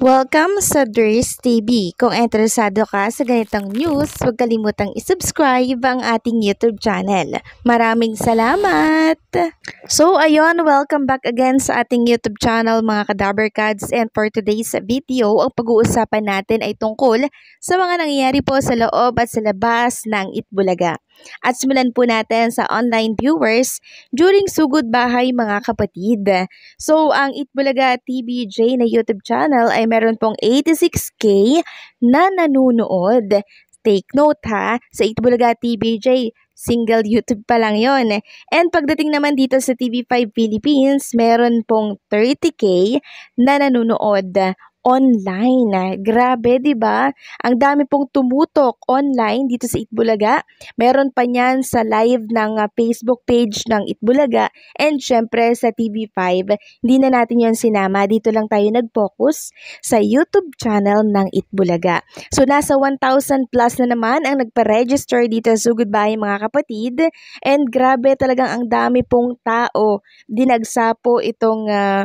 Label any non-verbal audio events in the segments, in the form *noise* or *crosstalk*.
Welcome sa Dres TV. Kung interesado ka sa ganitong news, huwag kalimutang isubscribe ang ating YouTube channel. Maraming salamat! So ayun, welcome back again sa ating YouTube channel mga Kadaber Cats and for today's video, ang pag-uusapan natin ay tungkol sa mga nangyayari po sa loob at sa labas ng Itbulaga. At simulan po natin sa online viewers during Sugod Bahay mga kapatid. So ang Itbulaga TVJ na YouTube channel ay meron pong 86k na nanonood. Take note ha, sa Itbulaga TVJ, single YouTube pa lang yon. And pagdating naman dito sa TV5 Philippines, meron pong 30k na nanonood online. Ah, grabe, di ba? Ang dami pong tumutok online dito sa Itbulaga. Meron pa niyan sa live ng ah, Facebook page ng Itbulaga and syempre sa TV5. Hindi na natin yon sinama. Dito lang tayo nag-focus sa YouTube channel ng Itbulaga. So, nasa 1,000 plus na naman ang nagpa-register dito sa so Goodbye mga kapatid. And grabe talagang ang dami pong tao. Dinagsapo itong uh,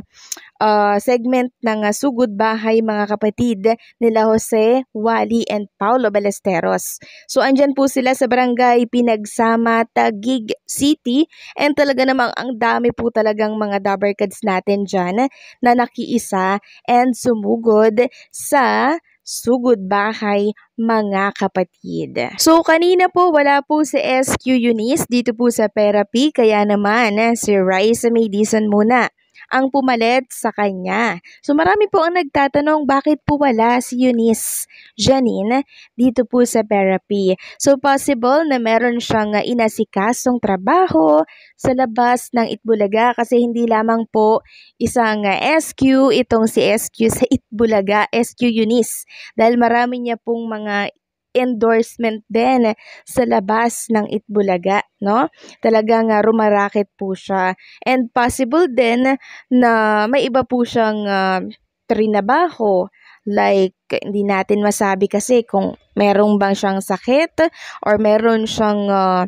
uh, segment ng uh, Sugod Bahay mga kapatid nila Jose, Wally, and Paolo Balesteros. So andyan po sila sa barangay Pinagsama, Tagig City and talaga namang ang dami po talagang mga dabarkads natin dyan na nakiisa and sumugod sa sugod bahay mga kapatid. So kanina po wala po si SQ Eunice dito po sa Perapi kaya naman eh, si Rice Madison muna ang pumalit sa kanya. So marami po ang nagtatanong bakit po wala si Eunice Janine dito po sa therapy. So possible na meron siyang inasikasong trabaho sa labas ng Itbulaga kasi hindi lamang po isang SQ itong si SQ sa Itbulaga, SQ Eunice. Dahil marami niya pong mga endorsement din sa labas ng Itbulaga, no? Talagang uh, ah, rumaraket po siya. And possible din na may iba po siyang uh, trinabaho like hindi natin masabi kasi kung merong bang siyang sakit or meron siyang uh,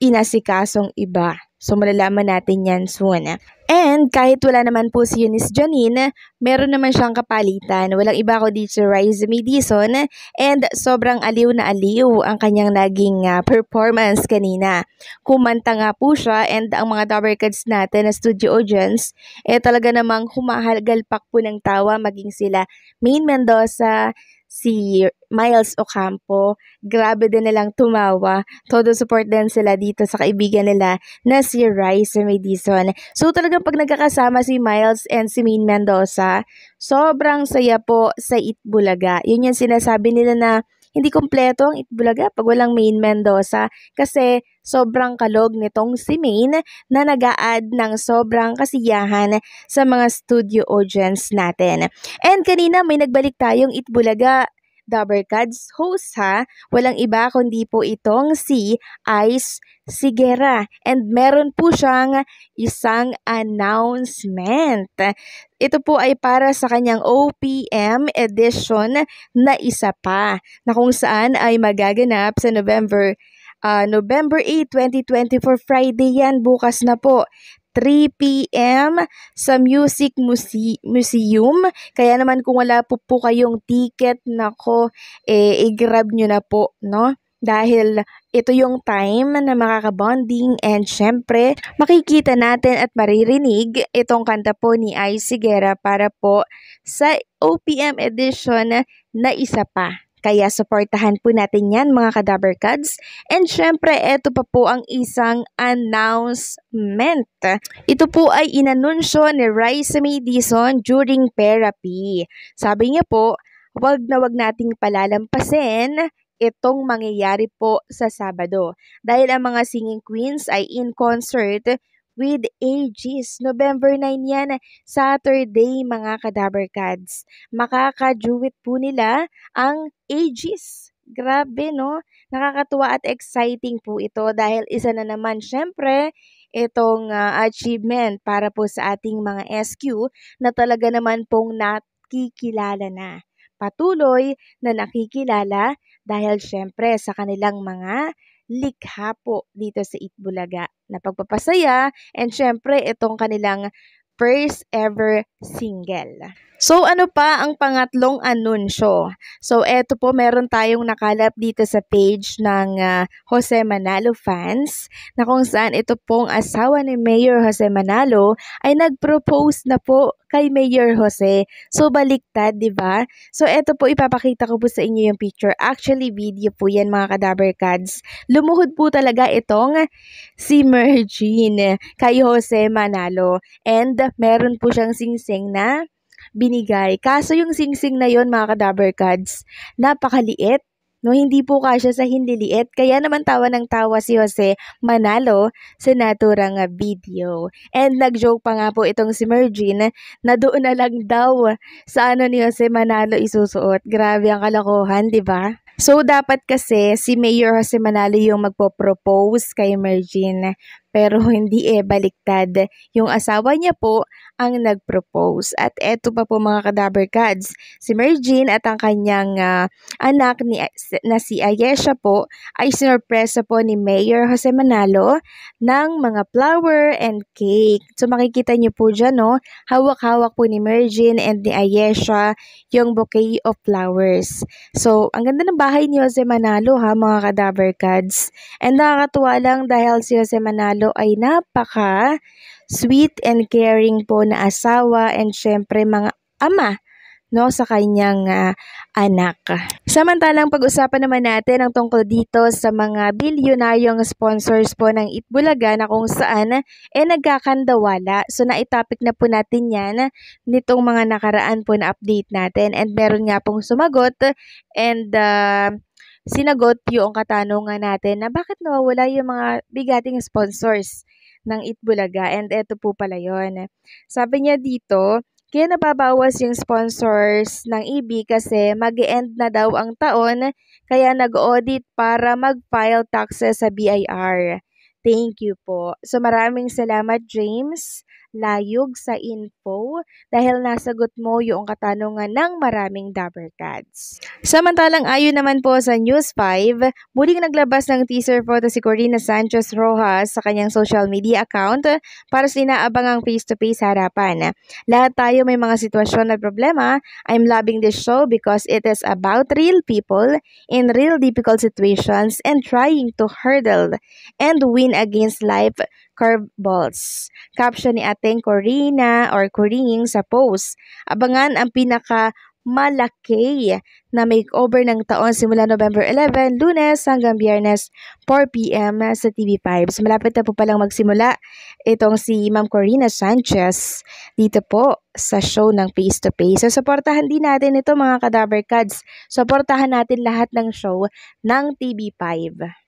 inasikasong iba. So, malalaman natin yan soon. And kahit wala naman po si Eunice Janine, meron naman siyang kapalitan. Walang iba kundi si Rise Medison And sobrang aliw na aliw ang kanyang naging uh, performance kanina. Kumanta nga po siya and ang mga Dobercats natin na studio audience, eh talaga namang humahalgalpak po ng tawa maging sila Main Mendoza, si Miles Ocampo. Grabe din nilang tumawa. Todo support din sila dito sa kaibigan nila na si Rice Madison. So talagang pag nagkakasama si Miles and si Min Mendoza, sobrang saya po sa Itbulaga. Yun yung sinasabi nila na hindi kumpleto ang Itbulaga pag walang Maine Mendoza kasi sobrang kalog nitong si Maine na nag add ng sobrang kasiyahan sa mga studio audience natin. And kanina may nagbalik tayong Itbulaga Dabercad's host ha. Walang iba kundi po itong si Ice Sigera. And meron po siyang isang announcement. Ito po ay para sa kanyang OPM edition na isa pa na kung saan ay magaganap sa November uh, November 8, 2024, Friday yan, bukas na po. 3 p.m. sa Music Muse- Museum. Kaya naman kung wala po po kayong ticket, nako, eh, i-grab nyo na po, no? Dahil ito yung time na makakabonding and syempre makikita natin at maririnig itong kanta po ni Ay Sigera para po sa OPM edition na isa pa kaya supportahan po natin yan mga kadaber cuds. And syempre, ito pa po ang isang announcement. Ito po ay inanunsyo ni Rice May during therapy. Sabi niya po, wag na wag nating palalampasin itong mangyayari po sa Sabado. Dahil ang mga singing queens ay in concert with AGs. November 9 yan, Saturday mga kadaber cards. Makakajuwit po nila ang AGs. Grabe no? Nakakatuwa at exciting po ito dahil isa na naman syempre itong uh, achievement para po sa ating mga SQ na talaga naman pong nakikilala na. Patuloy na nakikilala dahil syempre sa kanilang mga likha po dito sa Itbulaga na pagpapasaya and syempre itong kanilang first ever single. So ano pa ang pangatlong anunsyo? So eto po meron tayong nakalap dito sa page ng uh, Jose Manalo fans na kung saan ito pong asawa ni Mayor Jose Manalo ay nag-propose na po kay Mayor Jose. So baliktad, 'di ba? So eto po ipapakita ko po sa inyo yung picture. Actually video po 'yan mga kadaver cards. Lumuhod po talaga itong si Mergine kay Jose Manalo and meron po siyang singsing na binigay. Kaso yung singsing na yon mga kadaver cards, napakaliit. No, hindi po kasya sa hindi liit. Kaya naman tawa ng tawa si Jose Manalo sa naturang video. And nagjoke pa nga po itong si Mergin na doon na lang daw sa ano ni Jose Manalo isusuot. Grabe ang kalokohan, di ba? So, dapat kasi si Mayor Jose Manalo yung magpo-propose kay Mergin. Pero *laughs* hindi eh, baliktad. Yung asawa niya po ang nag-propose. At eto pa po mga kadaber cards, si Merjin at ang kanyang uh, anak ni, na si Ayesha po ay sinorpresa po ni Mayor Jose Manalo ng mga flower and cake. So makikita niyo po dyan, no? Hawak-hawak po ni Merjin and ni Ayesha yung bouquet of flowers. So, ang ganda ng bahay ni Jose Manalo ha, mga kadaber cards. And nakakatuwa lang dahil si Jose Manalo Aquino ay napaka sweet and caring po na asawa and syempre mga ama no sa kanyang uh, anak. Samantalang pag-usapan naman natin ang tungkol dito sa mga bilyonaryong sponsors po ng Itbulaga na kung saan eh nagkakandawala. So naitopic na po natin yan nitong mga nakaraan po na update natin and meron nga pong sumagot and uh, sinagot yung katanungan natin na bakit nawawala yung mga bigating sponsors ng Itbulaga and eto po pala yon. Sabi niya dito, kaya nababawas yung sponsors ng EB kasi mag end na daw ang taon kaya nag-audit para mag-file taxes sa BIR. Thank you po. So maraming salamat James layog sa info dahil nasagot mo yung katanungan ng maraming Dabber Cats. Samantalang ayon naman po sa News 5, muling naglabas ng teaser photo si Corina Sanchez Rojas sa kanyang social media account para sa inaabangang face-to-face harapan. Lahat tayo may mga sitwasyon at problema. I'm loving this show because it is about real people in real difficult situations and trying to hurdle and win against life curveballs. Caption ni ating Corina or Coring sa post. Abangan ang pinaka malaki na makeover ng taon simula November 11, lunes hanggang biyernes 4pm sa TV5. So malapit na po palang magsimula itong si Ma'am Corina Sanchez dito po sa show ng Face to Face. So supportahan din natin ito mga Kadaver Cats. Supportahan natin lahat ng show ng TV5.